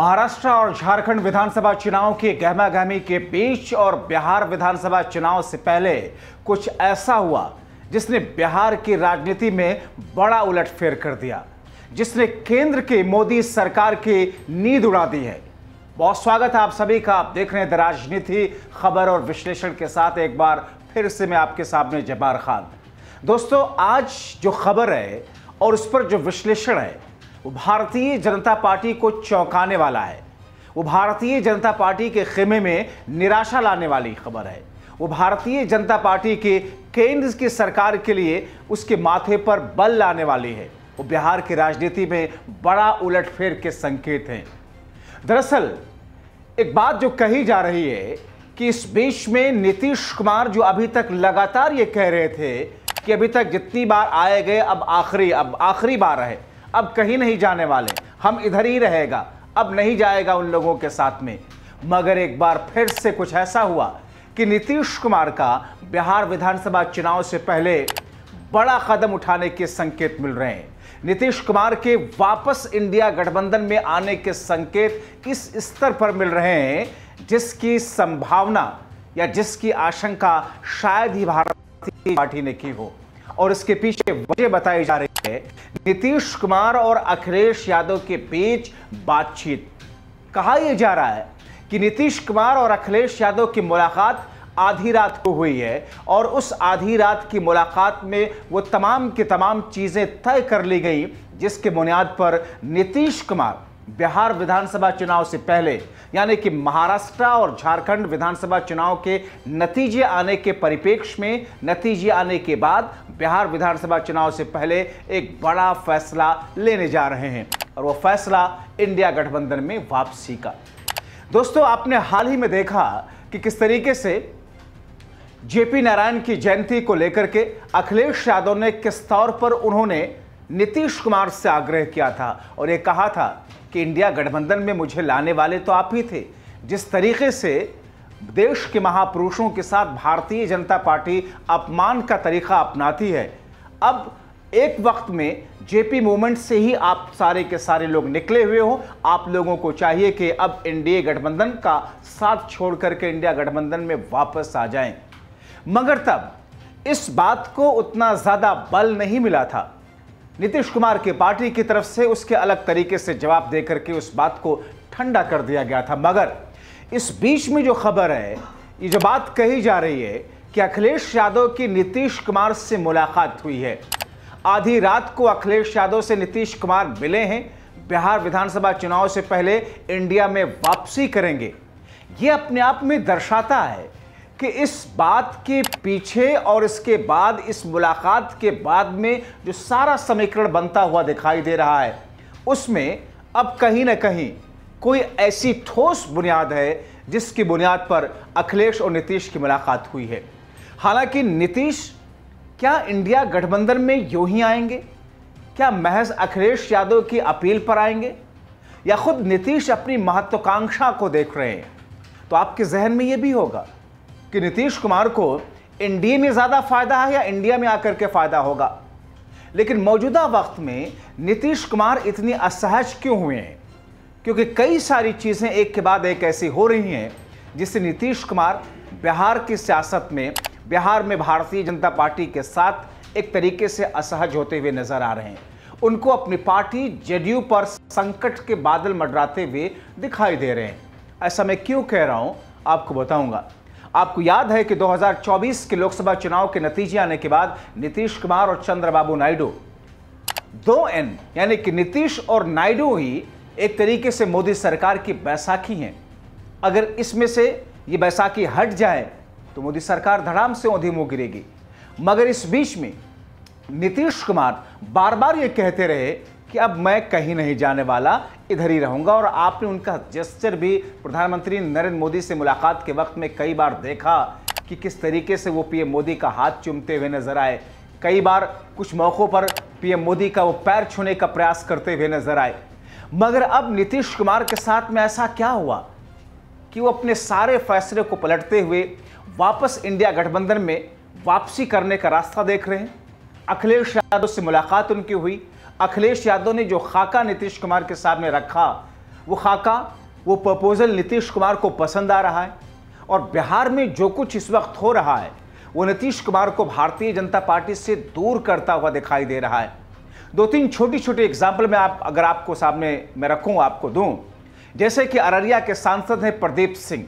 महाराष्ट्र और झारखंड विधानसभा चुनाव की गहमा गहमी के बीच और बिहार विधानसभा चुनाव से पहले कुछ ऐसा हुआ जिसने बिहार की राजनीति में बड़ा उलटफेर कर दिया जिसने केंद्र की मोदी सरकार की नींद उड़ा दी है बहुत स्वागत है आप सभी का आप देख रहे हैं द राजनीति खबर और विश्लेषण के साथ एक बार फिर से मैं आपके सामने जबार खान दोस्तों आज जो खबर है और उस पर जो विश्लेषण है वो भारतीय जनता पार्टी को चौंकाने वाला है वो भारतीय जनता पार्टी के खेमे में निराशा लाने वाली खबर है वो भारतीय जनता पार्टी के केंद्र की सरकार के लिए उसके माथे पर बल लाने वाली है वो बिहार की राजनीति में बड़ा उलटफेर के संकेत हैं दरअसल एक बात जो कही जा रही है कि इस बीच में नीतीश कुमार जो अभी तक लगातार ये कह रहे थे कि अभी तक जितनी बार आए गए अब आखिरी अब आखिरी बार है अब कहीं नहीं जाने वाले हम इधर ही रहेगा अब नहीं जाएगा उन लोगों के साथ में मगर एक बार फिर से कुछ ऐसा हुआ कि नीतीश कुमार का बिहार विधानसभा चुनाव से पहले बड़ा कदम उठाने के संकेत मिल रहे हैं नीतीश कुमार के वापस इंडिया गठबंधन में आने के संकेत इस स्तर पर मिल रहे हैं जिसकी संभावना या जिसकी आशंका शायद ही भारतीय पार्टी ने की हो और इसके पीछे वजह बताई जा रही है नीतीश कुमार और अखिलेश यादव के बीच बातचीत कहा यह जा रहा है कि नीतीश कुमार और अखिलेश यादव की मुलाकात आधी रात को हुई है और उस आधी रात की मुलाकात में वो तमाम की तमाम चीज़ें तय कर ली गई जिसके बुनियाद पर नीतीश कुमार बिहार विधानसभा चुनाव से पहले यानी कि महाराष्ट्र और झारखंड विधानसभा चुनाव के नतीजे आने के परिपेक्ष में नतीजे आने के बाद बिहार विधानसभा चुनाव से पहले एक बड़ा फैसला लेने जा रहे हैं और वो फैसला इंडिया गठबंधन में वापसी का दोस्तों आपने हाल ही में देखा कि किस तरीके से जेपी नारायण की जयंती को लेकर के अखिलेश यादव ने किस तौर पर उन्होंने नीतीश कुमार से आग्रह किया था और ये कहा था कि इंडिया गठबंधन में मुझे लाने वाले तो आप ही थे जिस तरीके से देश के महापुरुषों के साथ भारतीय जनता पार्टी अपमान का तरीका अपनाती है अब एक वक्त में जेपी मूवमेंट से ही आप सारे के सारे लोग निकले हुए हो आप लोगों को चाहिए कि अब एनडीए गठबंधन का साथ छोड़ करके इंडिया गठबंधन में वापस आ जाएं। मगर तब इस बात को उतना ज़्यादा बल नहीं मिला था नीतीश कुमार की पार्टी की तरफ से उसके अलग तरीके से जवाब देकर के उस बात को ठंडा कर दिया गया था मगर इस बीच में जो खबर है ये जो बात कही जा रही है कि अखिलेश यादव की नीतीश कुमार से मुलाकात हुई है आधी रात को अखिलेश यादव से नीतीश कुमार मिले हैं बिहार विधानसभा चुनाव से पहले इंडिया में वापसी करेंगे ये अपने आप में दर्शाता है कि इस बात के पीछे और इसके बाद इस मुलाकात के बाद में जो सारा समीकरण बनता हुआ दिखाई दे रहा है उसमें अब कहीं ना कहीं कोई ऐसी ठोस बुनियाद है जिसकी बुनियाद पर अखिलेश और नीतीश की मुलाकात हुई है हालांकि नीतीश क्या इंडिया गठबंधन में यू ही आएंगे क्या महज अखिलेश यादव की अपील पर आएंगे या खुद नीतीश अपनी महत्वाकांक्षा को देख रहे हैं तो आपके जहन में यह भी होगा कि नीतीश कुमार को एनडीए में ज़्यादा फायदा है या इंडिया में आकर के फायदा होगा लेकिन मौजूदा वक्त में नीतीश कुमार इतनी असहज क्यों हुए हैं क्योंकि कई सारी चीज़ें एक के बाद एक ऐसी हो रही हैं जिससे नीतीश कुमार बिहार की सियासत में बिहार में भारतीय जनता पार्टी के साथ एक तरीके से असहज होते हुए नजर आ रहे हैं उनको अपनी पार्टी जेडीयू पर संकट के बादल मडराते हुए दिखाई दे रहे हैं ऐसा मैं क्यों कह रहा हूं आपको बताऊंगा आपको याद है कि 2024 के लोकसभा चुनाव के नतीजे आने के बाद नीतीश कुमार और चंद्रबाबू नायडू दो एन यानी कि नीतीश और नायडू ही एक तरीके से मोदी सरकार की बैसाखी हैं अगर इसमें से ये बैसाखी हट जाए तो मोदी सरकार धड़ाम से ओधी मुंह गिरेगी मगर इस बीच में नीतीश कुमार बार बार ये कहते रहे कि अब मैं कहीं नहीं जाने वाला इधर ही रहूंगा और आपने उनका जेस्चर भी प्रधानमंत्री नरेंद्र मोदी से मुलाकात के वक्त में कई बार देखा कि किस तरीके से वो पीएम मोदी का हाथ चुमते हुए नजर आए कई बार कुछ मौक़ों पर पीएम मोदी का वो पैर छूने का प्रयास करते हुए नजर आए मगर अब नीतीश कुमार के साथ में ऐसा क्या हुआ कि वो अपने सारे फैसले को पलटते हुए वापस इंडिया गठबंधन में वापसी करने का रास्ता देख रहे हैं अखिलेश यादव से मुलाकात उनकी हुई अखिलेश यादव ने जो खाका नीतीश कुमार के सामने रखा वो खाका वो प्रपोजल नीतीश कुमार को पसंद आ रहा है और बिहार में जो कुछ इस वक्त हो रहा है वो नीतीश कुमार को भारतीय जनता पार्टी से दूर करता हुआ दिखाई दे रहा है दो तीन छोटी छोटी एग्जाम्पल मैं आप अगर आपको सामने मैं रखूँ आपको दूँ जैसे कि अररिया के सांसद हैं प्रदीप सिंह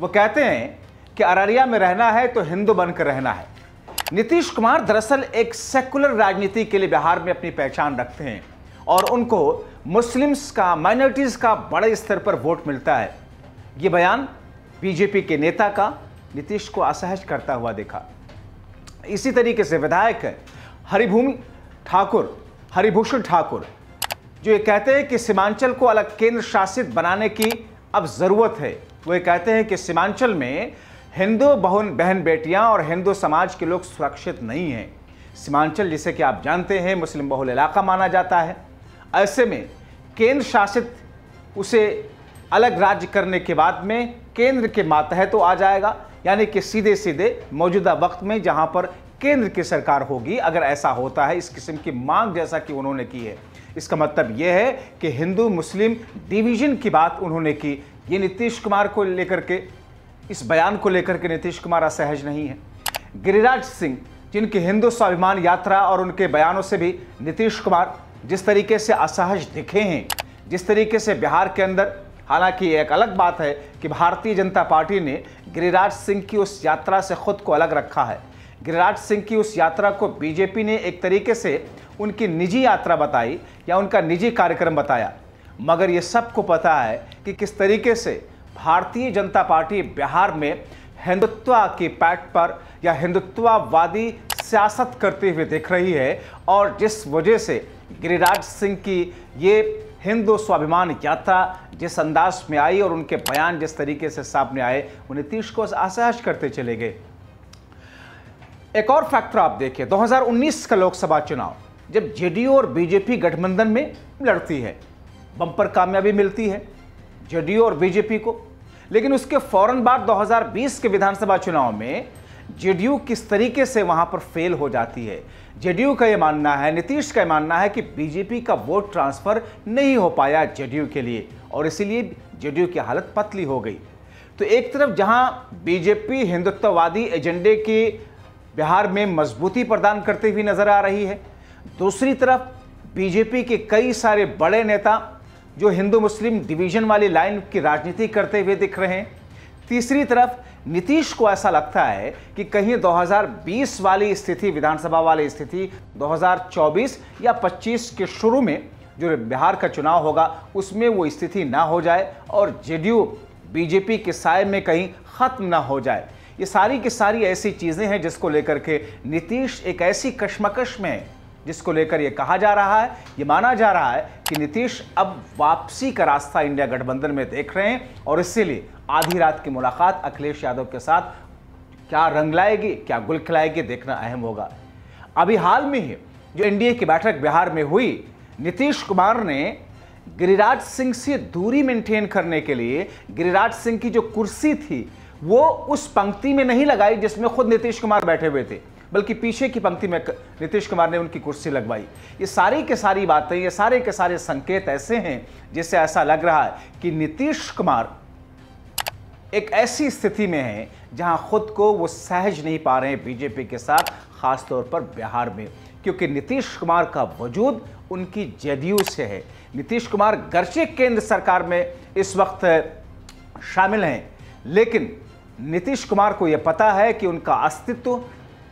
वो कहते हैं कि अररिया में रहना है तो हिंदू बनकर रहना है नीतीश कुमार दरअसल एक सेकुलर राजनीति के लिए बिहार में अपनी पहचान रखते हैं और उनको मुस्लिम्स का माइनॉरिटीज़ का बड़े स्तर पर वोट मिलता है ये बयान बीजेपी के नेता का नीतीश को असहज करता हुआ देखा इसी तरीके से विधायक हरिभूमि ठाकुर हरिभूषण ठाकुर जो ये कहते हैं कि सीमांचल को अलग केंद्र शासित बनाने की अब ज़रूरत है वो ये कहते हैं कि सीमांचल में हिंदू बहुन बहन बेटियां और हिंदू समाज के लोग सुरक्षित नहीं हैं सीमांचल जिसे कि आप जानते हैं मुस्लिम बहुल इलाका माना जाता है ऐसे में केंद्र शासित उसे अलग राज्य करने के बाद में केंद्र के मातहत तो आ जाएगा यानी कि सीधे सीधे मौजूदा वक्त में जहां पर केंद्र की सरकार होगी अगर ऐसा होता है इस किस्म की मांग जैसा कि उन्होंने की है इसका मतलब यह है कि हिंदू मुस्लिम डिवीजन की बात उन्होंने की ये नीतीश कुमार को लेकर के इस बयान को लेकर के नीतीश कुमार असहज नहीं है गिरिराज सिंह जिनकी हिंदू स्वाभिमान यात्रा और उनके बयानों से भी नीतीश कुमार जिस तरीके से असहज दिखे हैं जिस तरीके से बिहार के अंदर हालांकि एक अलग बात है कि भारतीय जनता पार्टी ने गिरिराज सिंह की उस यात्रा से खुद को अलग रखा है गिरिराज सिंह की उस यात्रा को बीजेपी ने एक तरीके से उनकी निजी यात्रा बताई या उनका निजी कार्यक्रम बताया मगर ये सबको पता है कि किस तरीके से भारतीय जनता पार्टी बिहार में हिंदुत्व के पैट पर या हिंदुत्ववादी सियासत करते हुए देख रही है और जिस वजह से गिरिराज सिंह की ये हिंदू स्वाभिमान यात्रा जिस अंदाज में आई और उनके बयान जिस तरीके से सामने आए वो नीतीश को असहज करते चले गए एक और फैक्टर तो आप देखिए 2019 का लोकसभा चुनाव जब जेडीयू और बीजेपी गठबंधन में लड़ती है बम्पर कामयाबी मिलती है जेडीयू और बीजेपी को लेकिन उसके फौरन बाद 2020 के विधानसभा चुनाव में जेडीयू किस तरीके से वहां पर फेल हो जाती है जेडीयू का ये मानना है नीतीश का यह मानना है कि बीजेपी का वोट ट्रांसफर नहीं हो पाया जेडीयू के लिए और इसीलिए जेडीयू की हालत पतली हो गई तो एक तरफ जहां बीजेपी हिंदुत्ववादी एजेंडे की बिहार में मजबूती प्रदान करती हुई नजर आ रही है दूसरी तरफ बीजेपी के कई सारे बड़े नेता जो हिंदू मुस्लिम डिवीजन वाली लाइन की राजनीति करते हुए दिख रहे हैं तीसरी तरफ नीतीश को ऐसा लगता है कि कहीं 2020 वाली स्थिति विधानसभा वाली स्थिति 2024 या 25 के शुरू में जो बिहार का चुनाव होगा उसमें वो स्थिति ना हो जाए और जेडीयू बीजेपी के साय में कहीं ख़त्म ना हो जाए ये सारी की सारी ऐसी चीज़ें हैं जिसको लेकर के नीतीश एक ऐसी कश्मकश में है जिसको लेकर यह कहा जा रहा है यह माना जा रहा है कि नीतीश अब वापसी का रास्ता इंडिया गठबंधन में देख रहे हैं और इसीलिए आधी रात की मुलाकात अखिलेश यादव के साथ क्या रंग लाएगी क्या गुल खिलाएगी देखना अहम होगा अभी हाल में ही जो एनडीए की बैठक बिहार में हुई नीतीश कुमार ने गिरिराज सिंह से दूरी मेंटेन करने के लिए गिरिराज सिंह की जो कुर्सी थी वो उस पंक्ति में नहीं लगाई जिसमें खुद नीतीश कुमार बैठे हुए थे बल्कि पीछे की पंक्ति में नीतीश कुमार ने उनकी कुर्सी लगवाई ये सारी के सारी बातें ये सारे के सारे संकेत ऐसे हैं जिससे ऐसा लग रहा है कि नीतीश कुमार एक ऐसी स्थिति में है जहां खुद को वो सहज नहीं पा रहे हैं बीजेपी के साथ खासतौर पर बिहार में क्योंकि नीतीश कुमार का वजूद उनकी जदयू से है नीतीश कुमार गर्चे केंद्र सरकार में इस वक्त शामिल हैं लेकिन नीतीश कुमार को यह पता है कि उनका अस्तित्व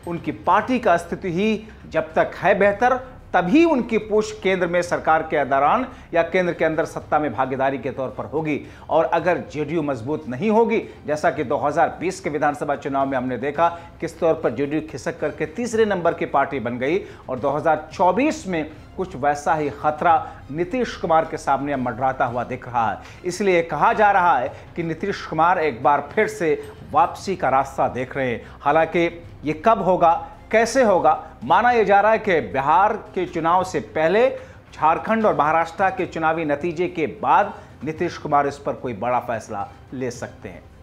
उनकी पार्टी का स्थिति ही जब तक है बेहतर तभी उनकी पूछ केंद्र में सरकार के दौरान या केंद्र के अंदर सत्ता में भागीदारी के तौर पर होगी और अगर जेडीयू मजबूत नहीं होगी जैसा कि 2020 के विधानसभा चुनाव में हमने देखा किस तौर पर जेडीयू खिसक करके तीसरे नंबर की पार्टी बन गई और 2024 में कुछ वैसा ही खतरा नीतीश कुमार के सामने मंडराता हुआ दिख रहा है इसलिए कहा जा रहा है कि नीतीश कुमार एक बार फिर से वापसी का रास्ता देख रहे हैं हालांकि ये कब होगा कैसे होगा माना यह जा रहा है कि बिहार के चुनाव से पहले झारखंड और महाराष्ट्र के चुनावी नतीजे के बाद नीतीश कुमार इस पर कोई बड़ा फैसला ले सकते हैं